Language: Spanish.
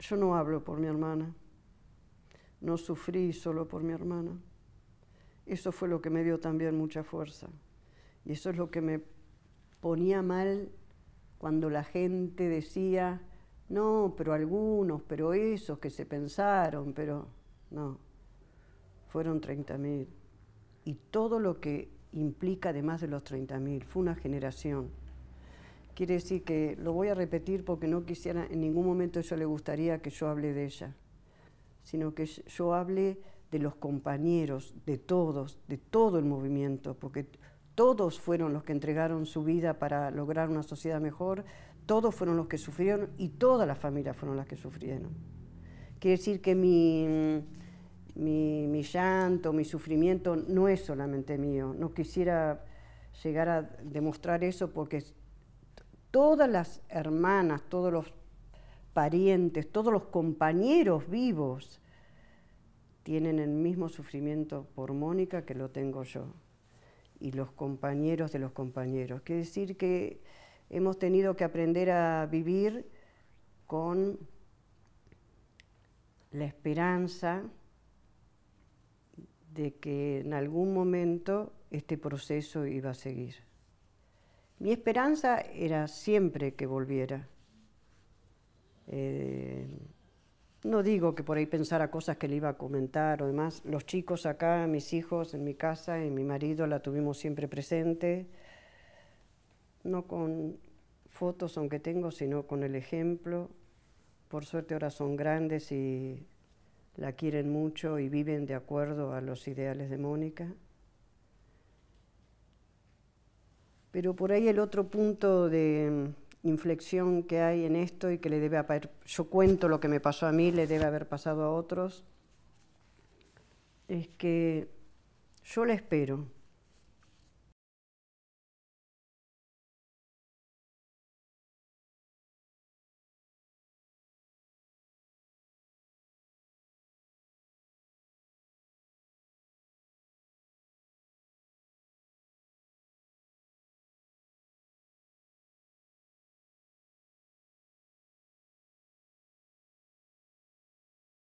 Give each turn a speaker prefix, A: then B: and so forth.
A: Yo no hablo por mi hermana, no sufrí solo por mi hermana. Eso fue lo que me dio también mucha fuerza. Y eso es lo que me ponía mal cuando la gente decía, no, pero algunos, pero esos que se pensaron, pero no, fueron 30.000. Y todo lo que implica además de los 30.000, fue una generación. Quiere decir que lo voy a repetir porque no quisiera, en ningún momento eso le gustaría que yo hable de ella, sino que yo hable de los compañeros, de todos, de todo el movimiento, porque todos fueron los que entregaron su vida para lograr una sociedad mejor, todos fueron los que sufrieron y todas las familias fueron las que sufrieron. Quiere decir que mi, mi, mi llanto, mi sufrimiento no es solamente mío, no quisiera llegar a demostrar eso porque todas las hermanas, todos los parientes, todos los compañeros vivos tienen el mismo sufrimiento por Mónica que lo tengo yo y los compañeros de los compañeros. Quiere decir que hemos tenido que aprender a vivir con la esperanza de que en algún momento este proceso iba a seguir. Mi esperanza era siempre que volviera. Eh, no digo que por ahí pensara cosas que le iba a comentar o demás. Los chicos acá, mis hijos, en mi casa, y mi marido, la tuvimos siempre presente. No con fotos, aunque tengo, sino con el ejemplo. Por suerte ahora son grandes y la quieren mucho y viven de acuerdo a los ideales de Mónica. Pero por ahí el otro punto de mm, inflexión que hay en esto y que le debe haber, yo cuento lo que me pasó a mí, le debe haber pasado a otros, es que yo la espero.